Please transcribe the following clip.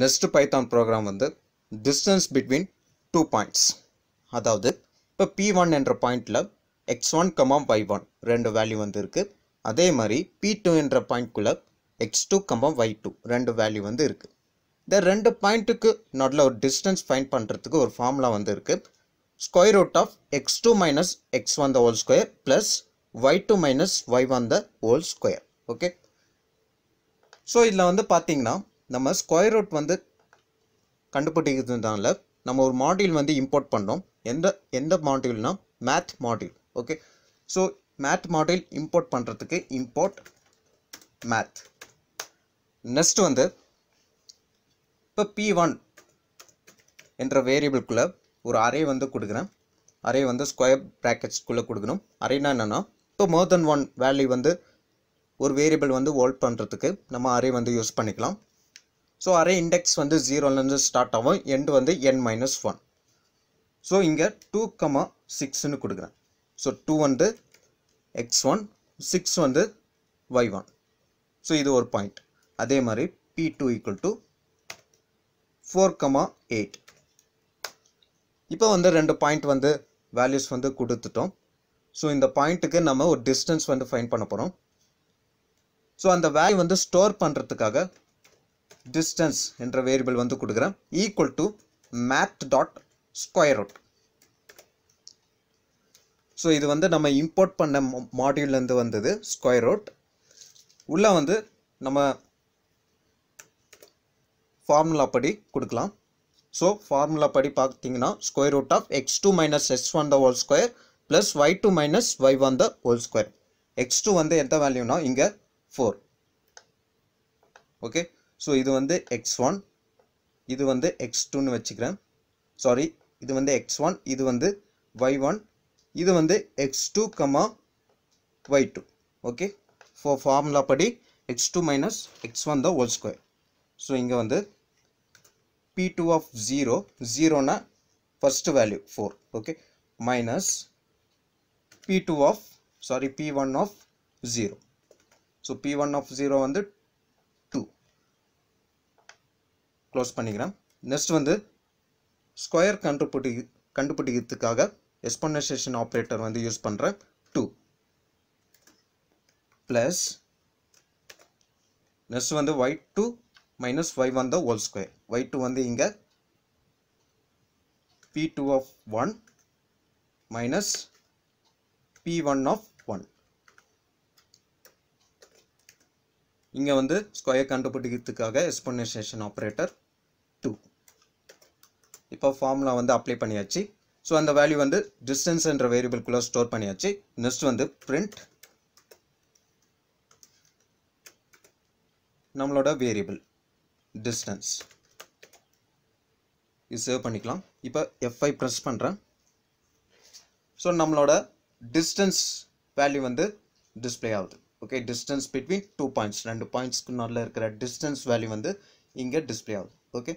next python program வந்து distance between two points அதாவது இப்போ பி ஒன் என்ற பாயிண்டில் X one comma Y one ரெண்டு வேல்யூ வந்து இருக்குது அதே மாதிரி பி டூ என்ற பாயிண்ட்குள்ளே X two comma Y two ரெண்டு வேல்யூ வந்து இருக்குது இந்த ரெண்டு பாயிண்ட்டுக்கு நடுவில் ஒரு டிஸ்டன்ஸ் ஃபைண்ட் பண்ணுறதுக்கு ஒரு ஃபார்முலா வந்து இருக்குது square root of X two minus X one the whole square plus Y two minus Y one the whole square okay so இதில் வந்து பார்த்தீங்கன்னா நம்ம ஸ்கொயர் ரூட் வந்து கண்டுபிடிக்கிறதுனால நம்ம ஒரு மாடியூல் வந்து இம்போர்ட் பண்ணோம் எந்த எந்த மாடியூல்னா math module okay so math module import பண்ணுறதுக்கு இம்போர்ட் மேத் நெக்ஸ்ட் வந்து இப்போ பி ஒன் என்ற வேரியபிள்குள்ளே ஒரு அரே வந்து கொடுக்குறேன் அரே வந்து ஸ்கொயர் ப்ராக்கெட்ஸ்குள்ளே கொடுக்கணும் அரேனா என்னென்னா இப்போ மோர் தென் ஒன் வேல்யூ வந்து ஒரு வேரியபிள் வந்து ஹோல்ட் பண்ணுறதுக்கு நம்ம அரே வந்து யூஸ் பண்ணிக்கலாம் ஸோ அரே இண்டெக்ஸ் வந்து ஜீரோலேருந்து ஸ்டார்ட் ஆகும் எண்டு வந்து என் மைனஸ் ஒன் ஸோ இங்கே டூ கமா சிக்ஸ்னு கொடுக்குறேன் ஸோ டூ வந்து எக்ஸ் ஒன் சிக்ஸ் வந்து ஒய் ஒன் ஸோ இது ஒரு பாயிண்ட் அதே மாதிரி P two equal to four comma eight இப்போ வந்து ரெண்டு பாயிண்ட் வந்து வேல்யூஸ் வந்து கொடுத்துட்டோம் ஸோ இந்த பாயிண்ட்டுக்கு நம்ம ஒரு டிஸ்டன்ஸ் வந்து ஃபைன் பண்ண போகிறோம் ஸோ அந்த வேல்யூ வந்து ஸ்டோர் பண்ணுறதுக்காக டிஸ்டன்ஸ் என்ற வேரியபிள் வந்து கொடுக்குறேன் equal to math dot square root so இது வந்து நம்ம இம்போர்ட் பண்ண மாடியூல்லேருந்து வந்தது ஸ்கொயர் ரூட் உள்ளே வந்து நம்ம ஃபார்முலா படி கொடுக்கலாம் ஸோ ஃபார்முலா படி பார்த்தீங்கன்னா square root of X two minus S one the whole square plus Y two minus Y one the square X two வந்து எந்த நாம் இங்கே ஃபோர் ஓகே ஸோ இது வந்து எக்ஸ் ஒன் இது வந்து எக்ஸ் டூன்னு வச்சுக்கிறேன் சாரி இது வந்து எக்ஸ் ஒன் இது வந்து ஒய் ஒன் இது வந்து X two comma Y two okay ஃபோ ஃபார்முலா படி X two minus X one the whole square so இங்கே வந்து பி டூ ஆஃப் ஜீரோ ஜீரோனா first value four okay minus P two of sorry P one of zero so P one of zero வந்து close பண்ணிக்கிறேன் next வந்து square கண்டுபிடி கண்டுபிடிக்கிறதுக்காக exponentiation operator வந்து use பண்ணுறேன் டூ ப்ளஸ் நெக்ஸ்ட் வந்து Y two minus Y வந்த த whole square Y two வந்து இங்கே P two of one minus P one of one இங்கே வந்து ஸ்கொயர் கண்டுபிடிக்கிறதுக்காக எக்ஸ்பனேஷேஷன் ஆப்ரேட்டர் இப்போ ஃபார்முலா வந்து அப்ளை பண்ணியாச்சு ஸோ அந்த வேல்யூ வந்து டிஸ்டன்ஸ்ன்ற வேரியபிள்குள்ளே ஸ்டோர் பண்ணியாச்சு நெக்ஸ்ட் வந்து பிரிண்ட் நம்மளோட வேரியபிள் டிஸ்டன்ஸ் இது சேவ் பண்ணிக்கலாம் இப்போ எஃப்ஐ ப்ரெஸ் பண்ணுறேன் ஸோ நம்மளோட டிஸ்டன்ஸ் வேல்யூ வந்து டிஸ்பிளே ஆகுது okay distance between two points ரெண்டு பாயிண்ட்ஸ்க்கு நல்ல இருக்கிற டிஸ்டன்ஸ் வேல்யூ வந்து இங்கே டிஸ்பிளே ஆகுது ஓகே